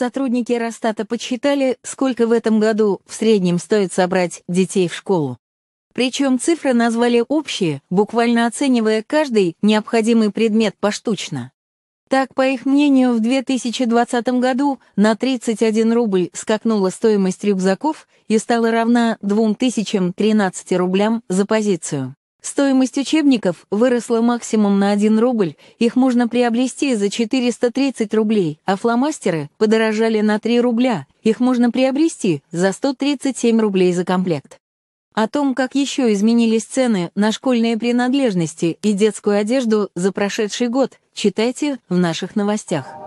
сотрудники Росстата подсчитали, сколько в этом году в среднем стоит собрать детей в школу. Причем цифры назвали общие, буквально оценивая каждый необходимый предмет поштучно. Так, по их мнению, в 2020 году на 31 рубль скакнула стоимость рюкзаков и стала равна 2013 рублям за позицию. Стоимость учебников выросла максимум на 1 рубль, их можно приобрести за 430 рублей, а фломастеры подорожали на 3 рубля, их можно приобрести за 137 рублей за комплект. О том, как еще изменились цены на школьные принадлежности и детскую одежду за прошедший год, читайте в наших новостях.